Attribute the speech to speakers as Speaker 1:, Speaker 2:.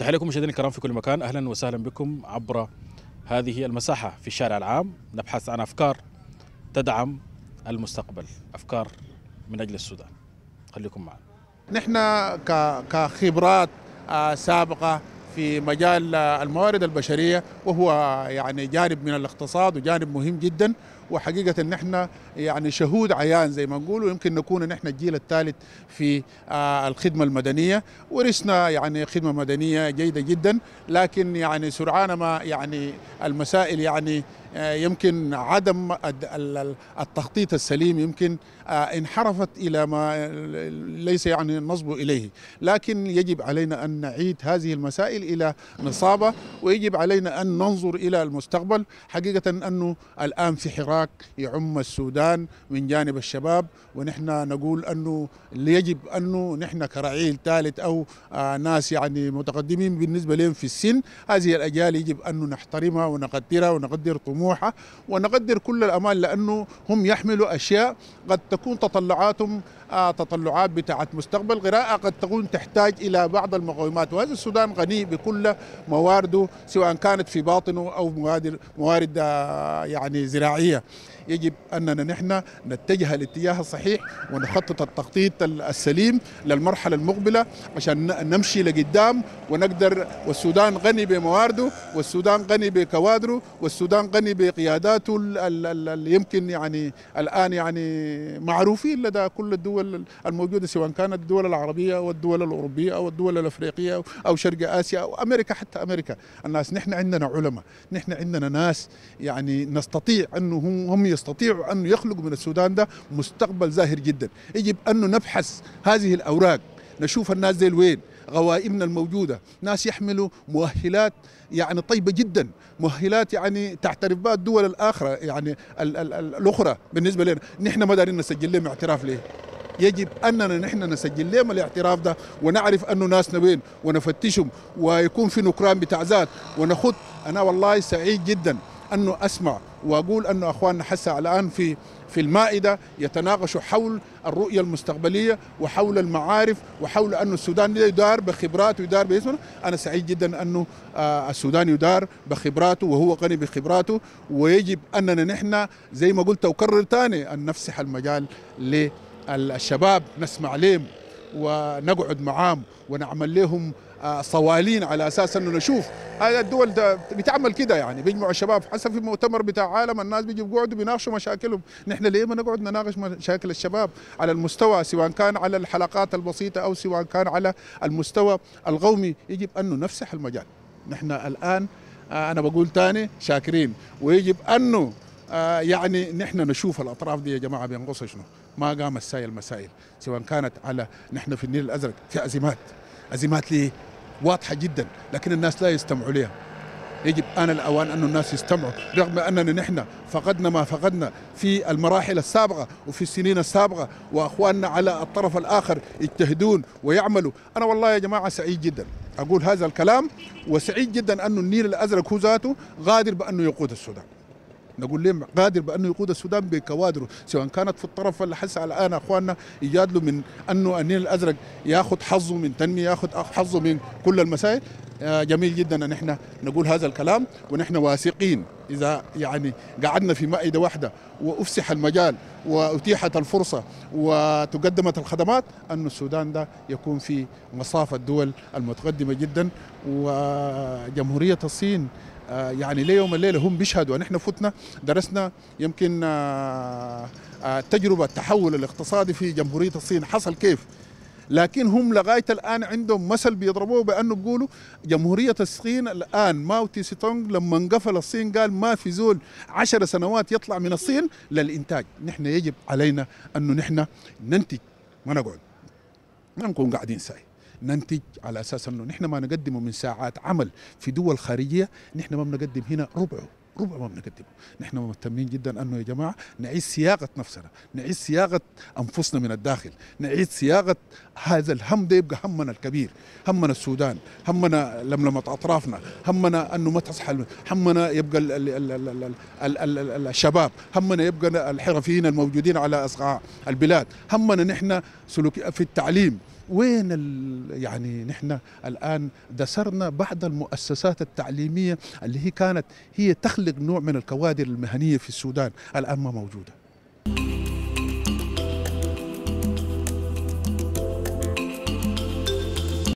Speaker 1: تحية لكم مشاهدينا الكرام في كل مكان أهلا وسهلا بكم عبر هذه المساحة في الشارع العام نبحث عن أفكار تدعم المستقبل أفكار من أجل السودان خليكم معنا نحن كخبرات آه، سابقة في مجال آه، الموارد البشرية وهو يعني جانب من الاقتصاد وجانب مهم جدا وحقيقه ان احنا يعني شهود عيان زي ما نقول ويمكن نكون ان احنا الجيل الثالث في آه، الخدمه المدنيه ورثنا يعني خدمه مدنيه جيده جدا لكن يعني سرعان ما يعني المسائل يعني آه، يمكن عدم التخطيط السليم يمكن آه، انحرفت الى ما ليس يعني نصب اليه، لكن يجب علينا ان نعيد هذه المسائل الى نصابه ويجب علينا ان ننظر الى المستقبل حقيقه انه الان في حراك حراك يعم السودان من جانب الشباب ونحن نقول انه اللي يجب انه نحن كرعيل ثالث او آه ناس يعني متقدمين بالنسبه لهم في السن هذه الاجيال يجب انه نحترمها ونقدرها ونقدر طموحها ونقدر كل الامال لانه هم يحملوا اشياء قد تكون تطلعاتهم آه، تطلعات بتاعت مستقبل قراءة قد تكون تحتاج إلى بعض المقومات وهذا السودان غني بكل موارده سواء كانت في باطنه أو موارد آه، يعني زراعية يجب أننا نحن نتجه الاتجاه الصحيح ونخطط التخطيط السليم للمرحلة المقبلة عشان نمشي لقدام ونقدر والسودان غني بموارده والسودان غني بكوادره والسودان غني بقياداته اللي يمكن يعني الآن يعني معروفين لدى كل الدول الدول الموجوده سواء كانت الدول العربيه او الدول الاوروبيه او الدول الافريقيه او شرق اسيا او امريكا حتى امريكا الناس نحن عندنا علماء نحن عندنا ناس يعني نستطيع انه هم يستطيعوا ان يخلقوا من السودان ده مستقبل زاهر جدا يجب انه نبحث هذه الاوراق نشوف الناس دي وين غوائمنا الموجوده، ناس يحملوا مؤهلات يعني طيبه جدا، مؤهلات يعني تعترف بها الدول الاخرى يعني الـ الـ الاخرى بالنسبه لنا، نحن ما دارين نسجل لهم اعتراف ليه؟ يجب اننا نحن نسجل لهم الاعتراف ده ونعرف انه ناسنا وين ونفتشهم ويكون في نكران بتاع ذات ونخط انا والله سعيد جدا انه اسمع واقول انه اخواننا حسا الان في في المائدة يتناقشوا حول الرؤية المستقبلية وحول المعارف وحول انه السودان يدار بخبراته يدار باسمه أنا سعيد جدا أنه آه، السودان يدار بخبراته وهو غني بخبراته ويجب أننا نحن زي ما قلت وكرر ثاني أن نفسح المجال ليه الشباب نسمع لهم ونقعد معاهم ونعمل لهم آه، صوالين على اساس انه نشوف هذا الدول بتعمل كده يعني بيجمعوا الشباب حسب في مؤتمر بتاع عالم الناس بيجوا بيقعدوا بيناقشوا مشاكلهم نحن ليه ما نقعد نناقش مشاكل الشباب على المستوى سواء كان على الحلقات البسيطه او سواء كان على المستوى القومي يجب انه نفسح المجال نحن الان آه، انا بقول ثاني شاكرين ويجب انه آه، يعني نحن نشوف الاطراف دي يا جماعه بينقصها شنو؟ ما قام السائل المسائل سواء كانت على نحن في النيل الازرق في ازمات ازمات ليه؟ واضحه جدا لكن الناس لا يستمعوا لها يجب آن الأوان أن الناس يستمعوا رغم أننا نحن فقدنا ما فقدنا في المراحل السابقة وفي السنين السابقة وأخواننا على الطرف الآخر يجتهدون ويعملوا أنا والله يا جماعة سعيد جدا أقول هذا الكلام وسعيد جدا أن النيل الأزرق هو ذاته غادر بأنه يقود السودان نقول لهم قادر بانه يقود السودان بكوادره سواء كانت في الطرف ولا حس الان اخواننا يجادلوا من انه النيل الازرق ياخذ حظه من تنميه ياخذ حظه من كل المسائل آه، جميل جدا ان احنا نقول هذا الكلام ونحن واثقين اذا يعني قعدنا في مائده واحده وافسح المجال واتيحت الفرصه وتقدمت الخدمات ان السودان ده يكون في مصاف الدول المتقدمه جدا وجمهوريه الصين آه، يعني ليوم الليله هم بيشهدوا ان احنا فتنا درسنا يمكن آه، آه، تجربه التحول الاقتصادي في جمهوريه الصين حصل كيف لكن هم لغايه الان عندهم مثل بيضربوه بانه بيقولوا جمهوريه الصين الان ماو تي سيتونغ لما انقفل الصين قال ما في زول عشر سنوات يطلع من الصين للانتاج نحن يجب علينا انه نحن ننتج ما نقعد ما نكون قاعدين ساي ننتج على اساس انه نحن ما نقدمه من ساعات عمل في دول خارجيه نحن ما بنقدم هنا ربعه ربع ما بنقدمه نحن مهتمين جدا انه يا جماعه نعيد صياغه نفسنا نعيد صياغه انفسنا من الداخل نعيد صياغه هذا الهم ده يبقى همنا الكبير همنا السودان همنا لملمه اطرافنا همنا انه ما تصحى همنا يبقى الشباب همنا يبقى الحرفيين الموجودين على اصقاع البلاد همنا نحن سلوك في التعليم وين يعني نحن الآن دسرنا بعض المؤسسات التعليمية اللي هي كانت هي تخلق نوع من الكوادر المهنية في السودان الآن ما موجودة